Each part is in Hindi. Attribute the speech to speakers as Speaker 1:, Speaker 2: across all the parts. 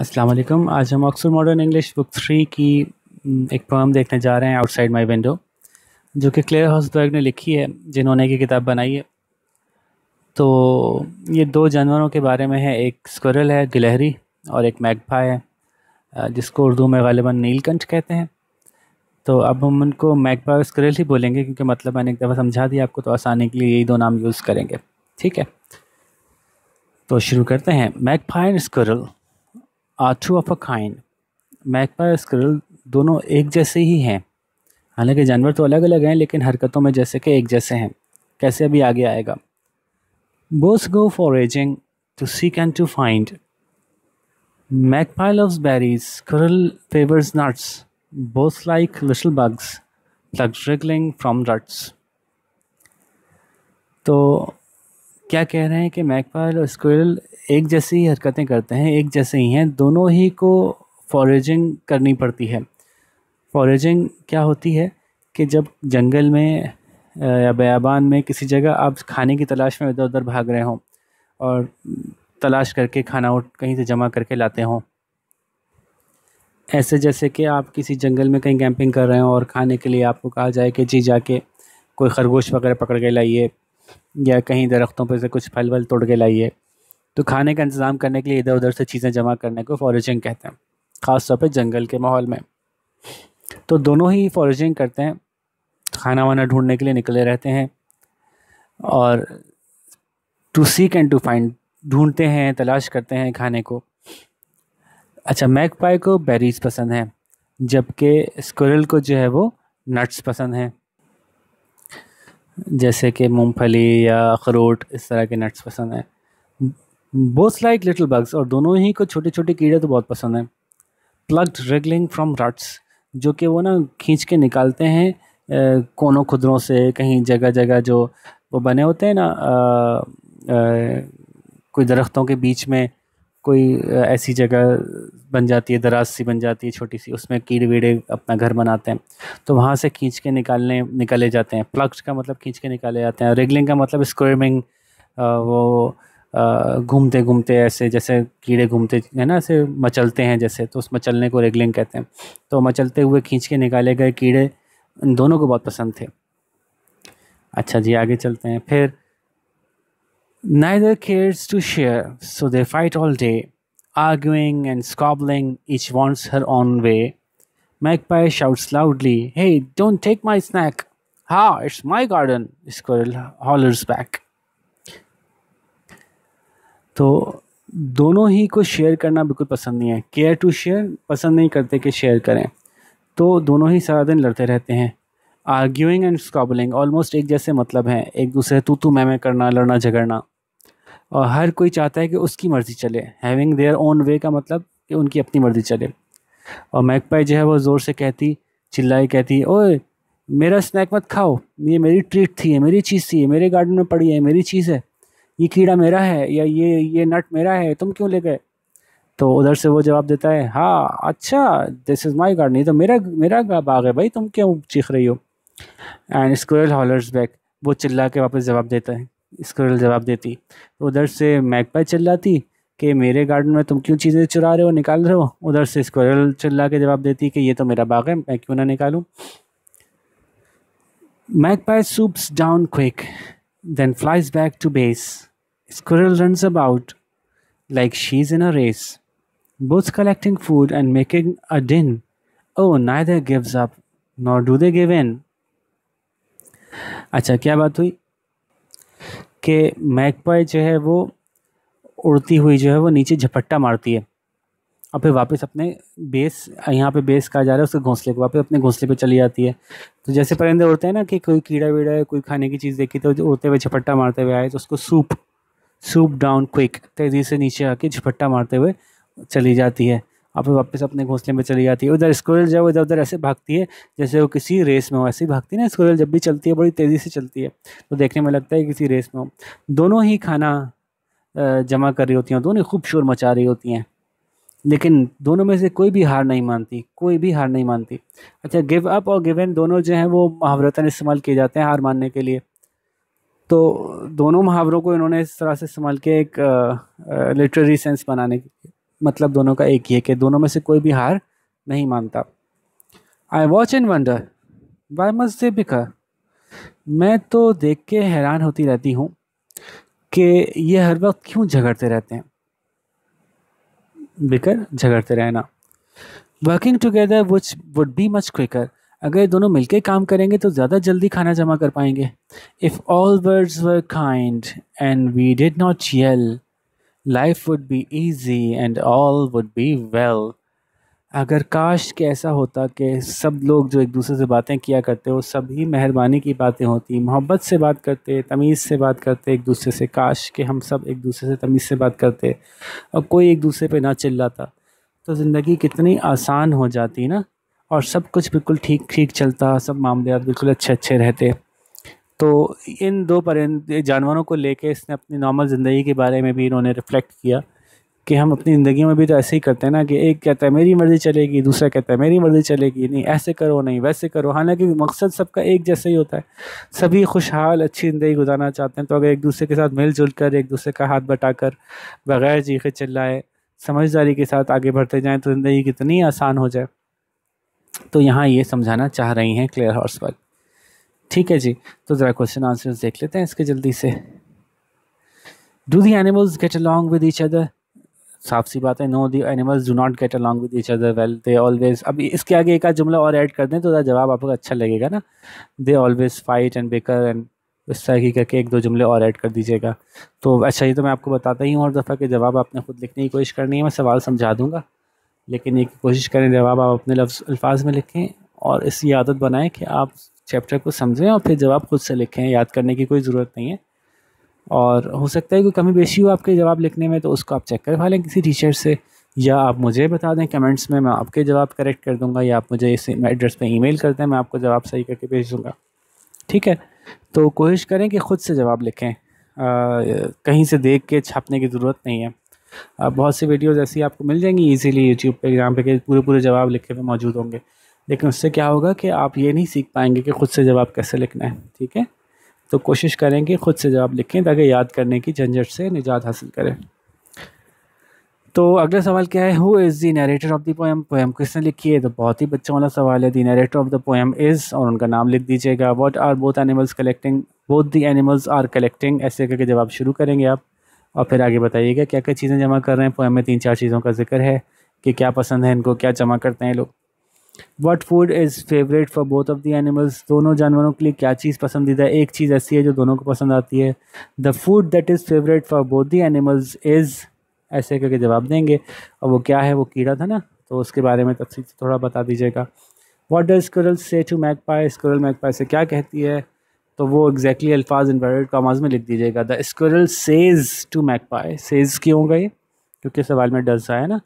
Speaker 1: अस्सलाम वालेकुम आज हम Oxford modern English book three की एक पम देखने जा रहे हैं आउटसाइड माई विंडो जो कि क्लेयर हॉसबर्ग ने लिखी है जिन्होंने की किताब बनाई है तो ये दो जानवरों के बारे में है एक स्क्वरल है गिलहरी और एक मैगपा है जिसको उर्दू में गालिबा नीलकंठ कहते हैं तो अब हम उनको मैगपा और स्क्विरल ही बोलेंगे क्योंकि मतलब मैंने एक दफ़ा समझा दिया आपको तो आसानी के लिए यही दो नाम यूज़ करेंगे ठीक है तो शुरू करते हैं magpie and squirrel are two of a kind magpie और स्क्रिल दोनों एक जैसे ही हैं हालांकि जानवर तो अलग अलग हैं लेकिन हरकतों में जैसे कि एक जैसे हैं कैसे अभी आगे आएगा both go foraging to seek and to find magpie loves berries squirrel favours nuts both like little bugs plump wriggling from ruts तो क्या कह रहे हैं कि मैकपाल और स्क्विरल एक जैसी ही हरकतें करते हैं एक जैसे ही हैं दोनों ही को फॉरेजिंग करनी पड़ती है फॉरेजिंग क्या होती है कि जब जंगल में या बयाबान में किसी जगह आप खाने की तलाश में इधर उधर भाग रहे हों और तलाश करके खाना उठ कहीं से जमा करके लाते हों ऐसे जैसे कि आप किसी जंगल में कहीं कैंपिंग कर रहे हों और खाने के लिए आपको कहा जाए कि जी जाके कोई खरगोश वगैरह पकड़ के लाइए या कहीं दरख्तों पर से कुछ फल वल तोड़ के लाइए तो खाने का इंतज़ाम करने के लिए इधर उधर से चीज़ें जमा करने को फॉरेजिंग कहते हैं ख़ास तौर पर जंगल के माहौल में तो दोनों ही फॉरेजिंग करते हैं खाना वाना ढूंढने के लिए निकले रहते हैं और to seek and to find ढूंढते हैं तलाश करते हैं खाने को अच्छा मैक पाई को बेरीज पसंद है जबकि स्क्रल को जो है वो नट्स पसंद हैं जैसे कि मूंगफली या अखरोट इस तरह के नट्स पसंद हैं बोथ लाइक लिटिल बग्स और दोनों ही को छोटे छोटे कीड़े तो बहुत पसंद हैं प्लग्ड रेगलिंग फ्रॉम रट्स जो कि वो ना खींच के निकालते हैं कोनों खुदरों से कहीं जगह जगह जो वो बने होते हैं ना कोई दरख्तों के बीच में कोई ऐसी जगह बन जाती है दराज सी बन जाती है छोटी सी उसमें कीड़े वीड़े अपना घर बनाते हैं तो वहाँ से खींच के निकालने निकाले जाते हैं प्लग्स का मतलब खींच के निकाले जाते हैं रेगलिंग का मतलब स्क्रमिंग वो घूमते घूमते ऐसे जैसे कीड़े घूमते है ना ऐसे मचलते हैं जैसे तो उस मचलने को रेगलिंग कहते हैं तो मचलते हुए खींच के निकाले गए कीड़े इन दोनों को बहुत पसंद थे अच्छा जी आगे चलते हैं फिर Neither cares to share, so they fight all day, arguing and squabbling, each wants her own way. Magpie shouts loudly, Hey, don't take my snack! Ha, it's my garden! Squirrel hollers back. so दोनों ही को शेयर करना बिल्कुल पसंद नहीं है केयर टू शेयर पसंद नहीं करते कि शेयर करें तो दोनों ही सारा दिन लड़ते रहते हैं आर्ग्यूइंग एंड स्कॉबलिंग ऑलमोस्ट एक जैसे मतलब हैं एक दूसरे तू तू मैं मैं करना लड़ना झगड़ना और हर कोई चाहता है कि उसकी मर्ज़ी चले हैविंग देयर ओन वे का मतलब कि उनकी अपनी मर्ज़ी चले और मैकपाई जो है वो ज़ोर से कहती चिल्लाई कहती ओए मेरा स्नैक मत खाओ ये मेरी ट्रीट थी है मेरी चीज़ थी है मेरे गार्डन में पड़ी है मेरी चीज़ है ये कीड़ा मेरा है या ये ये नट मेरा है तुम क्यों ले गए तो उधर से वो जवाब देता है हाँ अच्छा दिस इज़ माई गार्डन ये तो मेरा मेरा बाग है भाई तुम क्यों चीख रही हो एंड स्क्रेल हॉलर्स बैक वो चिल्ला के वापस जवाब देता है स्क्रल जवाब देती उधर से मैकपाई चल जाती कि मेरे गार्डन में तुम क्यों चीज़ें चुरा रहे हो निकाल रहे हो उधर से स्क्रल चिल्ला के जवाब देती कि ये तो मेरा बाग है मैं क्यों ना mag magpie swoops down quick then flies back to base squirrel run about like she's in a race both collecting food and making a din oh neither gives up not do they give in अच्छा क्या बात हुई कि मैकपाई जो है वो उड़ती हुई जो है वो नीचे झपट्टा मारती है और फिर वापस अपने बेस यहाँ पे बेस कहा जा रहा है उसके घोंसले को वापस अपने घोंसले पे चली जाती है तो जैसे परिंदे उड़ते हैं ना कि कोई कीड़ा वीड़ा है कोई खाने की चीज़ देखी तो उड़ते हुए झपट्टा मारते हुए आए तो उसको सूप सूप डाउन क्विक तेज़ी से नीचे आके झपट्टा मारते हुए चली जाती है और फिर वापस अपने घोंसले में चली जाती है उधर स्कोरल जब इधर उधर ऐसे भागती है जैसे वो किसी रेस में हो ऐसे ही भागती है ना स्कोरल जब भी चलती है बड़ी तेज़ी से चलती है तो देखने में लगता है किसी रेस में हो दोनों ही खाना जमा कर रही होती हैं दोनों खूब शोर मचा रही होती हैं लेकिन दोनों में से कोई भी हार नहीं मानती कोई भी हार नहीं मानती अच्छा गिव अप और गिव इन दोनों जो हैं वो महावरतन इस्तेमाल किए जाते हैं हार मानने के लिए तो दोनों मुहावरों को इन्होंने इस तरह से इस्तेमाल किया एक लिटरेरी सेंस बनाने के लिए मतलब दोनों का एक ही है कि दोनों में से कोई भी हार नहीं मानता I watch and wonder why must they bicker मैं तो देख के हैरान होती रहती हूँ कि ये हर वक्त क्यों झगड़ते रहते हैं बिकर झगड़ते रहना working together which would be much quicker अगर दोनों मिलकर काम करेंगे तो ज़्यादा जल्दी खाना जमा कर पाएंगे if all words were kind and we did not yell life would be easy and all would be well अगर काश के ऐसा होता कि सब लोग जो एक दूसरे से बातें किया करते हो सभी मेहरबानी की बातें होती मोहब्बत से बात करते तमीज़ से बात करते एक दूसरे से काश के हम सब एक दूसरे से तमीज़ से बात करते और कोई एक दूसरे पे ना चिल्लाता तो ज़िंदगी कितनी आसान हो जाती ना और सब कुछ बिल्कुल ठीक ठीक चलता सब मामले बिल्कुल अच्छे अच्छे रहते तो इन दो परिंदे जानवरों को लेके इसने अपनी नॉर्मल ज़िंदगी के बारे में भी इन्होंने रिफ्लेक्ट किया कि हम अपनी ज़िंदगी में भी तो ऐसे ही करते हैं ना कि एक कहता है मेरी मर्ज़ी चलेगी दूसरा कहता है मेरी मर्ज़ी चलेगी नहीं ऐसे करो नहीं वैसे करो हालांकि मकसद सबका एक जैसा ही होता है सभी खुशहाल अच्छी ज़िंदगी गुजारना चाहते हैं तो अगर एक दूसरे के साथ मिलजुल कर एक दूसरे का हाथ बटा कर बग़ैर जीखे चिल्लाए समझदारी के साथ आगे बढ़ते जाएँ तो ज़िंदगी कितनी आसान हो जाए तो यहाँ ये समझाना चाह रही हैं क्लियर हॉर्स वाली ठीक है जी तो ज़रा क्वेश्चन आंसर्स देख लेते हैं इसके जल्दी से do the animals get along with each other साफ सी बात है no the animals do not get along with each other well they always अब इसके आगे एक आध जुमला और ऐड कर दें तो जवाब आपको अच्छा लगेगा ना they always fight and bicker and इस तरह की करके एक दो जुमले और ऐड कर दीजिएगा तो अच्छा ये तो मैं आपको बताता ही हूँ हर दफ़ा के जवाब आपने खुद लिखने की कोशिश करनी है मैं सवाल समझा दूँगा लेकिन एक कोशिश करें जवाब आप अपने लफ्ज़ अल्फाज में लिखें और इस आदत बनाएं कि आप चैप्टर को समझें और फिर जवाब खुद से लिखें याद करने की कोई ज़रूरत नहीं है और हो सकता है कोई कमी बेशी हो आपके जवाब लिखने में तो उसको आप चेक करवा लें किसी टीचर से या आप मुझे बता दें कमेंट्स में मैं आपके जवाब करेक्ट कर दूंगा या आप मुझे इस एड्रेस पे ईमेल कर दें मैं आपको जवाब सही करके भेज दूँगा ठीक है तो कोशिश करें कि ख़ुद से जवाब लिखें आ, कहीं से देख के छापने की ज़रूरत नहीं है आ, बहुत सी वीडियोज़ ऐसी आपको मिल जाएंगी ईजिली यूट्यूब पर एग्जाम पे के पूरे पूरे जवाब लिखे हुए मौजूद होंगे लेकिन उससे क्या होगा कि आप ये नहीं सीख पाएंगे कि ख़ुद से जवाब कैसे लिखना है ठीक है तो कोशिश करें कि ख़ुद से जवाब लिखें ताकि याद करने की झंझट से निजात हासिल करें तो अगला सवाल क्या है who is the narrator of the poem poem किसने लिखी है तो बहुत ही बच्चों वाला सवाल है the narrator of the poem is और उनका नाम लिख दीजिएगा what are both animals collecting both the animals are collecting ऐसे करके जवाब शुरू करेंगे आप और फिर आगे बताइएगा क्या क्या चीज़ें जमा कर रहे हैं पोएम में तीन चार चीज़ों का जिक्र है कि क्या पसंद है इनको क्या जमा करते हैं लोग what food is favourite for both of the animals दोनों जानवरों के लिए क्या चीज़ पसंदीदा एक चीज़ ऐसी है जो दोनों को पसंद आती है the food that is favourite for both the animals is ऐसे करके जवाब देंगे और वो क्या है वो कीड़ा था ना तो उसके बारे में तफसी थोड़ा बता दीजिएगा what does squirrel say to magpie squirrel magpie से क्या कहती है तो वो एग्जैक्टली exactly अल्फाज इन्वर्टेड कॉमाज में लिख दीजिएगा the squirrel says to magpie says क्यों होगा ये क्योंकि सवाल में डज आया ना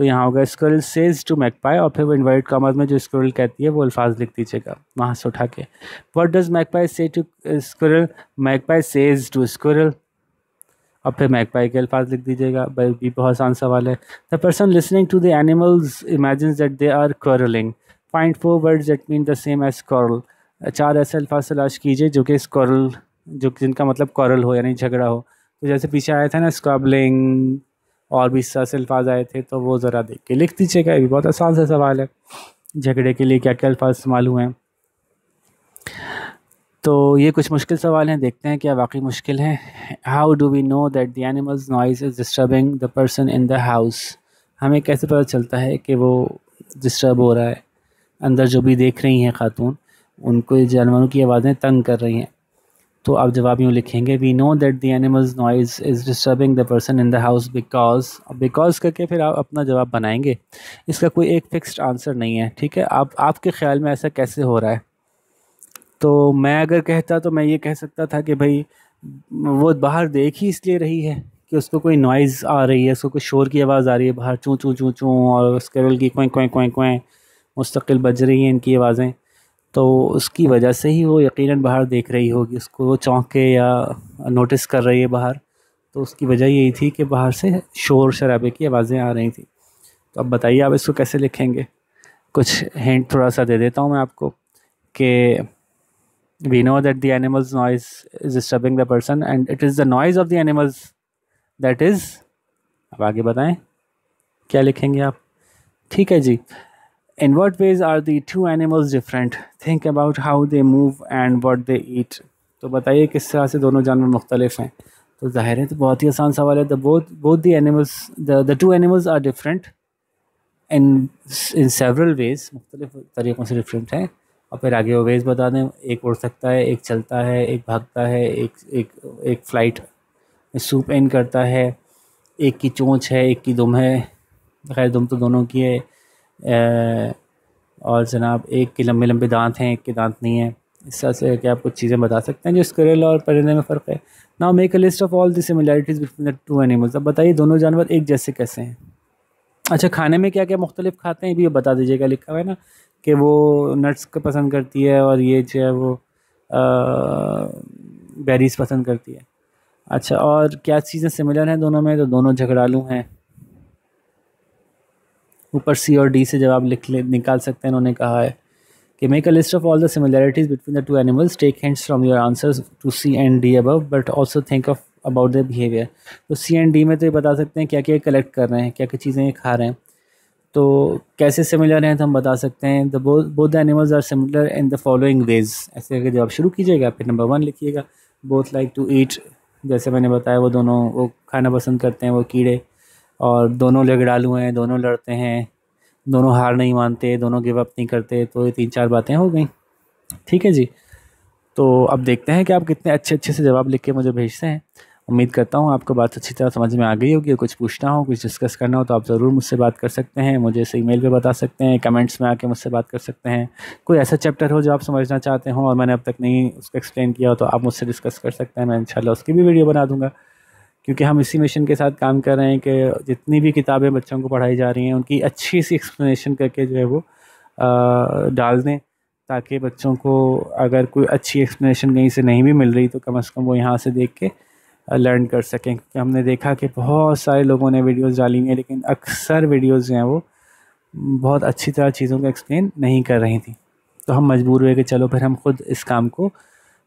Speaker 1: तो यहाँ होगा स्क्रिल सेज टू मैकपाई और फिर वो इन्वर्ट कॉमर्स में जो स्क्रिल कहती है वो अल्फाज लिख दीजिएगा वहाँ से उठा के what does magpie say to squirrel magpie says to squirrel और फिर मैकपाई के अल्फाज लिख दीजिएगा भाई भी बहुत आसान सवाल है the person listening to the animals imagine that they are quarrelling find four words that mean the same as quarrel चार ऐसे अल्फाज तलाश कीजिए जो कि स्कॉरल जो जिनका मतलब कॉरल हो यानी झगड़ा हो तो जैसे पीछे आया था ना स्कॉबलिंग और भी से अल्फाज आए थे तो वो ज़रा देख के लिख दीजिएगा ये भी बहुत आसान सा सवाल है झगड़े के लिए क्या क्या अल्फाज इस्तेमाल हुए हैं तो ये कुछ मुश्किल सवाल हैं देखते हैं क्या वाकई मुश्किल हैं how do we know that the animals noise is disturbing the person in the house हमें कैसे पता चलता है कि वो डिस्टर्ब हो रहा है अंदर जो भी देख रही हैं खातून उनको जानवरों की आवाज़ें तंग कर रही हैं तो आप जवाब यूँ लिखेंगे we know that the animals noise is disturbing the person in the house because because करके फिर आप अपना जवाब बनाएंगे इसका कोई एक फिक्स्ड आंसर नहीं है ठीक है आप आपके ख्याल में ऐसा कैसे हो रहा है तो मैं अगर कहता तो मैं ये कह सकता था कि भाई वो बाहर देख ही इसलिए रही है कि उसको कोई नॉइज़ आ रही है उसको कोई शोर की आवाज़ आ रही है बाहर चूँ चूँ चूँ चूँ और स्केरल की कोई कोई कोई कोई मुस्तकिल बज रही हैं इनकी आवाज़ें तो उसकी वजह से ही वो यकीनन बाहर देख रही होगी उसको वो चौंके या नोटिस कर रही है बाहर तो उसकी वजह यही थी कि बाहर से शोर शराबे की आवाज़ें आ रही थी तो अब बताइए आप इसको कैसे लिखेंगे कुछ हिंट थोड़ा सा दे देता हूँ मैं आपको कि we know that the animals noise is disturbing the person and it is the noise of the animals that is अब आगे बताएं क्या लिखेंगे आप ठीक है जी in what ways are the two animals different think about how they move and what they eat तो बताइए किस तरह से दोनों जानवर मुख्तलिफ हैं तो ज़ाहिर है तो बहुत ही आसान सवाल है the both both the animals the two animals are different in in several ways मुख्तलिफ तरीक़ों से डिफरेंट हैं और फिर आगे वो वेज बता दें एक उड़ सकता है एक चलता है एक भागता है एक एक एक फ़्लाइट सूप इन करता है एक की चोंच है एक की दुम है खैर दुम तो दोनों की है और जनाब एक के लंबे लंबे दांत हैं एक के दांत नहीं हैं इस तरह से क्या आप कुछ चीज़ें बता सकते हैं जो स्क्रेल और परिंदे में फ़र्क है now make a list of all the between the two animals अब बताइए दोनों जानवर एक जैसे कैसे हैं अच्छा खाने में क्या क्या मुख्तलिफ खाते हैं ये भी बता दीजिएगा लिखा हुआ है ना कि वो नट्स को पसंद करती है और ये जो है वो बेरीज पसंद करती है अच्छा और क्या चीज़ें सिमिलर हैं दोनों में तो दोनों झगड़ालू हैं ऊपर सी और डी से जवाब लिख ले निकाल सकते हैं उन्होंने कहा है कि make a list of all the similarities between the two animals take hands from your answers to C and D above but also think of about the behaviour तो सी एंड डी में तो ये बता सकते हैं क्या क्या कलेक्ट कर रहे हैं क्या क्या चीज़ें ये खा रहे हैं तो कैसे सिमिलर हैं तो हम बता सकते हैं the both the animals are similar in the following ways ऐसे करके जवाब शुरू कीजिएगा फिर नंबर वन लिखिएगा बोथ लाइक टू ईट जैसे मैंने बताया वो दोनों वो खाना पसंद करते हैं वो कीड़े और दोनों लगड़ालू हैं दोनों लड़ते हैं दोनों हार नहीं मानते दोनों गिव अप नहीं करते तो ये तीन चार बातें हो गई ठीक है जी तो अब देखते हैं कि आप कितने अच्छे अच्छे से जवाब लिख के मुझे भेजते हैं उम्मीद करता हूँ आपको बात अच्छी तरह समझ में आ गई होगी कुछ पूछना हो कुछ डिस्कस करना हो तो आप ज़रूर मुझसे बात कर सकते हैं मुझे इस ईमेल पे बता सकते हैं कमेंट्स में आके मुझसे बात कर सकते हैं कोई ऐसा चैप्टर हो जो आप समझना चाहते हो और मैंने अब तक नहीं उसको एक्सप्लेन किया हो तो आप मुझसे डिस्कस कर सकते हैं मैं इन उसकी भी वीडियो बना दूँगा क्योंकि हम इसी मिशन के साथ काम कर रहे हैं कि जितनी भी किताबें बच्चों को पढ़ाई जा रही हैं उनकी अच्छी सी एक्सप्लेनेशन करके जो है वो डाल दें ताकि बच्चों को अगर कोई अच्छी एक्सप्लेनेशन कहीं से नहीं भी मिल रही तो कम से कम वो यहाँ से देख के लर्न कर सकें क्योंकि हमने देखा कि बहुत सारे लोगों ने वीडियोस डाली हैं लेकिन अक्सर वीडियोस जो हैं वो बहुत अच्छी तरह चीज़ों को एक्सप्लेन नहीं कर रही थी तो हम मजबूर हुए कि चलो फिर हम खुद इस काम को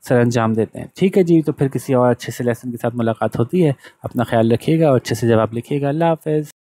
Speaker 1: सर अंजाम देते हैं ठीक है जी तो फिर किसी और अच्छे से लेसन के साथ मुलाकात होती है अपना ख्याल रखिएगा और अच्छे से जवाब लिखिएगा अल्लाह हाफ